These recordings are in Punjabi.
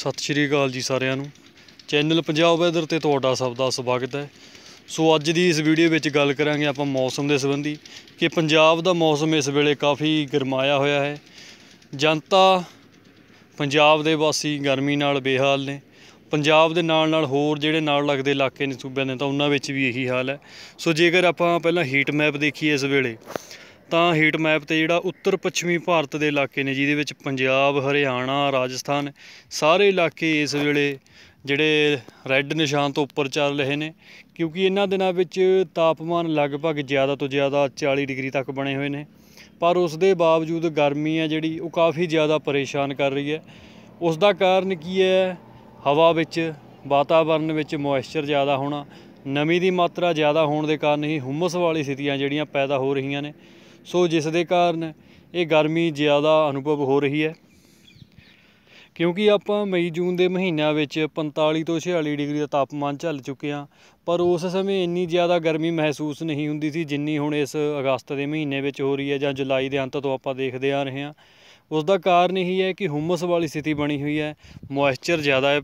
ਸਤਿ ਸ਼੍ਰੀ ਅਕਾਲ ਜੀ ਸਾਰਿਆਂ ਨੂੰ ਚੈਨਲ ਪੰਜਾਬ ਵੈਦਰ ਤੇ ਤੁਹਾਡਾ ਸਭ ਦਾ ਸਵਾਗਤ ਹੈ ਸੋ ਅੱਜ ਦੀ ਇਸ ਵੀਡੀਓ ਵਿੱਚ ਗੱਲ ਕਰਾਂਗੇ ਆਪਾਂ ਮੌਸਮ ਦੇ ਸੰਬੰਧੀ ਕਿ ਪੰਜਾਬ ਦਾ ਮੌਸਮ ਇਸ ਵੇਲੇ ਕਾਫੀ ਗਰਮਾਇਆ ਹੋਇਆ ਹੈ ਜਨਤਾ ਪੰਜਾਬ ਦੇ ਵਾਸੀ ਗਰਮੀ ਨਾਲ ਬੇਹਾਲ ਨੇ ਪੰਜਾਬ ਦੇ ਨਾਲ ਨਾਲ ਹੋਰ ਜਿਹੜੇ ਨਾਲ ਲੱਗਦੇ ਇਲਾਕੇ ਨੇ ਸੂਬਿਆਂ ਦੇ ਤਾਂ ਉਹਨਾਂ ਵਿੱਚ ਵੀ ਇਹੀ ਹਾਲ ਹੈ ਸੋ ਜੇਕਰ ਆਪਾਂ ਪਹਿਲਾਂ ਹੀਟ ਮੈਪ ਦੇਖੀਏ ਇਸ ਵੇਲੇ ਤਾਂ ਹੀਟ ਮੈਪ ਤੇ ਜਿਹੜਾ ਉੱਤਰ ਪੱਛਮੀ ਭਾਰਤ ਦੇ ਇਲਾਕੇ ਨੇ ਜਿਹਦੇ ਵਿੱਚ ਪੰਜਾਬ ਹਰਿਆਣਾ ਰਾਜਸਥਾਨ ਸਾਰੇ ਇਲਾਕੇ ਇਸ ਵੇਲੇ ਜਿਹੜੇ ਰੈੱਡ ਨਿਸ਼ਾਨ ਤੋਂ ਉੱਪਰ ਚੱਲ ਰਹੇ ਨੇ ਕਿਉਂਕਿ ਇਹਨਾਂ ਦਿਨਾਂ ਵਿੱਚ ਤਾਪਮਾਨ ਲਗਭਗ ਜ਼ਿਆਦਾ ਤੋਂ ਜ਼ਿਆਦਾ 40 ਡਿਗਰੀ ਤੱਕ ਬਣੇ ਹੋਏ ਨੇ ਪਰ ਉਸ ਦੇ ਬਾਵਜੂਦ ਗਰਮੀ ਹੈ ਜਿਹੜੀ ਉਹ ਕਾਫੀ ਜ਼ਿਆਦਾ ਪਰੇਸ਼ਾਨ ਕਰ ਰਹੀ ਹੈ ਉਸ ਦਾ ਕਾਰਨ ਕੀ ਹੈ ਹਵਾ ਵਿੱਚ ਵਾਤਾਵਰਣ ਵਿੱਚ ਮੋਇਸਚਰ ਜ਼ਿਆਦਾ ਹੋਣਾ ਨਮੀ ਦੀ ਮਾਤਰਾ ਜ਼ਿਆਦਾ ਹੋਣ ਦੇ ਕਾਰਨ ਹੀ ਹਮਸ ਵਾਲੀ ਸਥਿਤੀਆਂ ਜਿਹੜੀਆਂ ਪੈਦਾ ਹੋ ਰਹੀਆਂ ਨੇ ਸੋ ਜਿਸ ਦੇ ਕਾਰਨ ਇਹ ਗਰਮੀ ਜ਼ਿਆਦਾ ਅਨੁਭਵ ਹੋ ਰਹੀ ਹੈ ਕਿਉਂਕਿ ਆਪਾਂ ਮਈ ਜੂਨ ਦੇ ਮਹੀਨਿਆਂ ਵਿੱਚ 45 ਤੋਂ 46 ਡਿਗਰੀ ਦਾ ਤਾਪਮਾਨ ਚੱਲ ਚੁੱਕੇ ਆ ਪਰ ਉਸ ਸਮੇਂ ਇੰਨੀ ਜ਼ਿਆਦਾ ਗਰਮੀ ਮਹਿਸੂਸ ਨਹੀਂ ਹੁੰਦੀ ਸੀ ਜਿੰਨੀ ਹੁਣ ਇਸ ਅਗਸਤ ਦੇ ਮਹੀਨੇ ਵਿੱਚ ਹੋ ਰਹੀ ਹੈ ਜਾਂ ਜੁਲਾਈ ਦੇ ਅੰਤ ਤੋਂ ਆਪਾਂ ਦੇਖਦੇ ਆ ਰਹੇ ਹਾਂ ਉਸ ਦਾ ਕਾਰਨ ਇਹ ਹੈ ਕਿ ਹਮਸ ਵਾਲੀ ਸਥਿਤੀ ਬਣੀ ਹੋਈ ਹੈ ਮੋਇਸਚਰ ਜ਼ਿਆਦਾ ਹੈ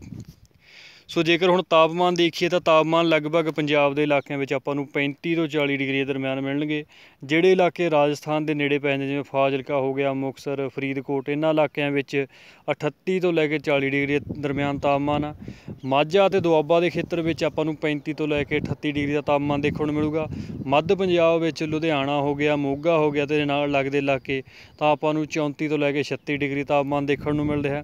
ਸੋ ਜੇਕਰ ਹੁਣ ਤਾਪਮਾਨ ਦੇਖੀਏ ਤਾਂ ਤਾਪਮਾਨ ਲਗਭਗ ਪੰਜਾਬ ਦੇ ਇਲਾਕਿਆਂ ਵਿੱਚ ਆਪਾਂ ਨੂੰ 35 ਤੋਂ 40 ਡਿਗਰੀ ਦੇ ਦਰਮਿਆਨ ਮਿਲਣਗੇ ਜਿਹੜੇ ਇਲਾਕੇ ਰਾਜਸਥਾਨ ਦੇ ਨੇੜੇ ਪੈ ਜਾਂਦੇ ਜਿਵੇਂ ਫਾਜ਼ਿਲਕਾ ਹੋ ਗਿਆ ਮੁਕਸਰ ਫਰੀਦਕੋਟ ਇਹਨਾਂ ਇਲਾਕਿਆਂ ਵਿੱਚ 38 ਤੋਂ ਲੈ ਕੇ 40 ਡਿਗਰੀ ਦਰਮਿਆਨ ਤਾਪਮਾਨ ਆ ਮਾਝਾ ਤੇ ਦੁਆਬਾ ਦੇ ਖੇਤਰ ਵਿੱਚ ਆਪਾਂ ਨੂੰ 35 ਤੋਂ ਲੈ ਕੇ 38 ਡਿਗਰੀ ਦਾ ਤਾਪਮਾਨ ਦੇਖਣ ਨੂੰ ਮਿਲੂਗਾ ਮੱਧ ਪੰਜਾਬ ਵਿੱਚ ਲੁਧਿਆਣਾ ਹੋ ਗਿਆ ਮੋਗਾ ਹੋ ਗਿਆ ਤੇ ਨਾਲ ਲੱਗਦੇ ਇਲਾਕੇ ਤਾਂ ਆਪਾਂ ਨੂੰ 34 ਤੋਂ ਲੈ ਕੇ 36 ਡਿਗਰੀ ਤਾਪਮਾਨ ਦੇਖਣ ਨੂੰ ਮਿਲਦਾ ਹੈ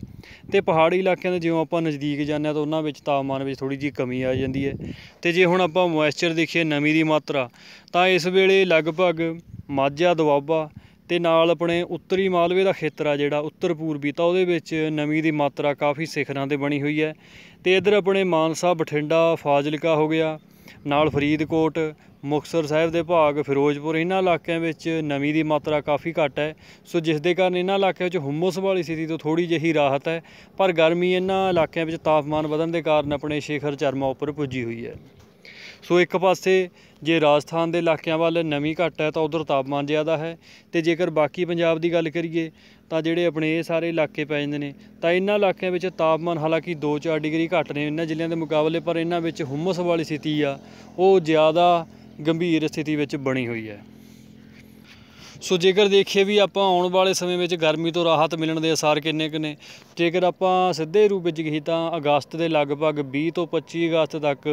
ਤੇ ਪਹਾੜੀ ਇਲਾਕਿਆਂ ਦੇ ਜਿਵੇਂ ਆਪਾਂ ਨਜ਼ਦੀਕ ਜਾਂਦੇ ਆ ਤਾਂ ਉਹਨਾਂ ਵਿੱਚ ਤਾਪਮਾਨ ਵਿੱਚ ਥੋੜੀ ਜੀ ਕਮੀ ਆ ਜਾਂਦੀ ਹੈ ਤੇ ਜੇ ਹੁਣ ਆਪਾਂ ਮੋਇਸਚਰ ਦੇਖੀਏ ਨਮੀ ਦੀ ਮਾਤਰਾ ਤਾਂ ਇਸ ਵੇਲੇ ਲਗਭਗ ਮਾਝਾ ਦੁਆਬਾ ਤੇ ਨਾਲ ਆਪਣੇ ਉੱਤਰੀ ਮਾਲਵੇ ਦਾ ਖੇਤਰ ਆ ਜਿਹੜਾ ਉੱਤਰ ਪੂਰਬੀ ਤਾਂ ਉਹਦੇ ਵਿੱਚ ਨਮੀ ਦੀ ਮਾਤਰਾ ਕਾਫੀ ਸਿਖਰਾਂ ਤੇ ਬਣੀ ਹੋਈ ਹੈ ਤੇ ਇਧਰ ਆਪਣੇ ਮਾਨਸਾ ਬਠਿੰਡਾ ਫਾਜ਼ਿਲਕਾ ਹੋ ਗਿਆ ਨਾਲ ਫਰੀਦਕੋਟ ਮੁਕਸਰ ਸਾਹਿਬ ਦੇ ਭਾਗ ਫਿਰੋਜ਼ਪੁਰ ਇਹਨਾਂ ਇਲਾਕਿਆਂ ਵਿੱਚ ਨਮੀ ਦੀ ਮਾਤਰਾ ਕਾਫੀ ਘੱਟ ਹੈ ਸੋ ਜਿਸ ਦੇ ਕਾਰਨ ਇਹਨਾਂ ਇਲਾਕਿਆਂ ਵਿੱਚ ਹਮਸ ਵਾਲੀ ਸਥਿਤੀ ਤੋਂ ਥੋੜੀ ਜਿਹੀ ਰਾਹਤ ਹੈ ਪਰ ਗਰਮੀ ਇਹਨਾਂ ਇਲਾਕਿਆਂ ਵਿੱਚ ਤਾਪਮਾਨ ਵਧਣ ਦੇ ਕਾਰਨ ਆਪਣੇ ਸ਼ਿਖਰ ਚਰਮਾ ਉੱਪਰ ਪੁੱਜੀ ਹੋਈ ਹੈ ਸੋ ਇੱਕ ਪਾਸੇ ਜੇ ਰਾਜਸਥਾਨ ਦੇ ਇਲਾਕਿਆਂ ਵੱਲ ਨਵੀਂ ਘਟ ਹੈ ਤਾਂ ਉਧਰ ਤਾਪਮਾਨ ਜ਼ਿਆਦਾ ਹੈ ਤੇ ਜੇਕਰ ਬਾਕੀ ਪੰਜਾਬ ਦੀ ਗੱਲ ਕਰੀਏ ਤਾਂ ਜਿਹੜੇ ਆਪਣੇ ਇਹ ਸਾਰੇ ਇਲਾਕੇ ਪੈ ਜਾਂਦੇ ਨੇ ਤਾਂ ਇਹਨਾਂ ਇਲਾਕਿਆਂ ਵਿੱਚ ਤਾਪਮਾਨ ਹਾਲਾਂਕਿ 2-4 ਡਿਗਰੀ ਘੱਟ ਨੇ ਇਹਨਾਂ ਜ਼ਿਲ੍ਹਿਆਂ ਦੇ ਮੁਕਾਬਲੇ ਪਰ ਇਹਨਾਂ ਵਿੱਚ ਹਮਸ ਵਾਲੀ ਸਥਿਤੀ ਆ ਉਹ ਜ਼ਿਆਦਾ ਗੰਭੀਰ ਸਥਿਤੀ ਵਿੱਚ ਬਣੀ ਹੋਈ ਹੈ ਸੋ ਜੇਕਰ ਦੇਖੀਏ ਵੀ ਆਪਾਂ ਆਉਣ ਵਾਲੇ ਸਮੇਂ ਵਿੱਚ ਗਰਮੀ ਤੋਂ ਰਾਹਤ ਮਿਲਣ ਦੇ ਅਸਾਰ ਕਿੰਨੇ ਕੁ ਨੇ ਜੇਕਰ ਆਪਾਂ ਸਿੱਧੇ ਰੂਪ ਵਿੱਚ ਕਹੀ ਤਾਂ ਅਗਸਤ ਦੇ ਲਗਭਗ 20 ਤੋਂ 25 ਅਗਸਤ ਤੱਕ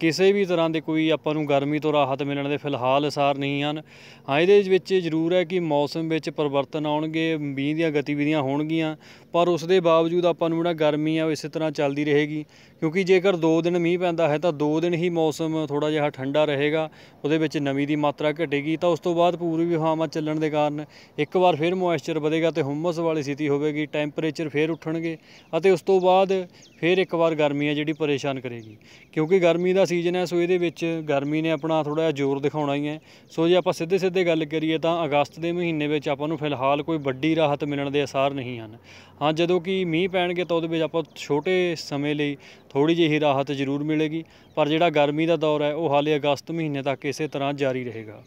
ਕਿਸੇ ਵੀ ਤਰ੍ਹਾਂ ਦੇ ਕੋਈ ਆਪਾਂ ਨੂੰ ਗਰਮੀ ਤੋਂ ਰਾਹਤ ਮਿਲਣ ਦੇ ਫਿਲਹਾਲ ਅਸਾਰ ਨਹੀਂ ਹਨ ਹਾਂ ਇਹਦੇ ਵਿੱਚ ਜ਼ਰੂਰ ਹੈ ਕਿ ਮੌਸਮ ਵਿੱਚ ਪਰਿਵਰਤਨ ਆਉਣਗੇ ਮੀਂਹ ਦੀਆਂ ਗਤੀਵਿਧੀਆਂ ਹੋਣਗੀਆਂ ਪਰ ਉਸ ਦੇ ਬਾਵਜੂਦ ਆਪਾਂ ਨੂੰ ਜਿਹੜਾ ਗਰਮੀ ਆ ਉਹ ਇਸੇ ਤਰ੍ਹਾਂ ਚੱਲਦੀ ਰਹੇਗੀ ਕਿਉਂਕਿ ਜੇਕਰ 2 ਦਿਨ ਮੀਂਹ ਪੈਂਦਾ ਹੈ ਤਾਂ 2 ਦਿਨ ਹੀ ਮੌਸਮ ਥੋੜਾ ਜਿਹਾ ਠੰਡਾ ਰਹੇਗਾ ਉਹਦੇ ਵਿੱਚ ਨਮੀ ਦੀ ਮਾਤਰਾ ਘਟੇਗੀ ਤਾਂ ਉਸ ਤੋਂ ਬਾਅਦ ਪੂਰਬੀ ਹਵਾਵਾਂ ਚੱਲਣ ਦੇ ਕਾਰਨ ਇੱਕ ਵਾਰ ਫਿਰ ਮੋਇਸਚਰ ਵਧੇਗਾ ਤੇ ਹਮਸ ਵਾਲੀ ਸਥਿਤੀ ਹੋਵੇਗੀ ਟੈਂਪਰੇਚਰ ਫਿਰ ਉੱਠਣਗੇ ਅਤੇ ਉਸ ਤੋਂ ਬਾਅਦ ਫਿਰ ਇੱਕ ਵਾਰ ਗਰਮੀ ਹੈ ਜਿਹੜੀ ਪਰੇਸ਼ਾਨ ਕਰੇਗੀ ਕਿਉਂਕਿ ਗਰਮੀ ਦਾ ਸੀਜ਼ਨ ਹੈ ਸੋ ਇਹਦੇ ਵਿੱਚ ਗਰਮੀ ਨੇ ਆਪਣਾ ਥੋੜਾ ਜਿਹਾ ਜ਼ੋਰ ਦਿਖਾਉਣਾ ਹੀ ਹੈ ਸੋ ਜੇ ਆਪਾਂ ਸਿੱਧੇ ਸਿੱਧੇ ਗੱਲ ਕਰੀਏ ਤਾਂ ਅਗਸਤ ਦੇ ਮਹੀਨੇ ਵਿੱਚ ਆਪਾਂ ਨੂੰ ਫਿਲਹਾਲ ਕੋਈ ਵੱਡੀ ਰਾਹਤ ਮਿਲਣ ਦੇ ਆਸਾਰ ਨਹੀਂ ਹਨ ਹਾਂ ਜਦੋਂ ਕਿ ਮੀਂਹ ਪੈਣਗੇ ਤਾਂ ਉਹਦੇ ਵਿੱਚ ਆਪਾਂ ਛੋਟੇ ਸਮੇਂ ਲਈ ਥੋੜੀ ਜਿਹੀ ਰਾਹਤ ਜ਼ਰੂਰ ਮਿਲੇਗੀ ਪਰ ਜਿਹੜਾ ਗਰਮੀ ਦਾ ਦੌਰ ਹੈ ਉਹ ਹਾਲੇ ਅਗਸਤ ਮਹੀਨੇ ਤੱਕ ਇਸੇ ਤਰ੍ਹਾਂ ਜਾਰੀ ਰਹੇਗਾ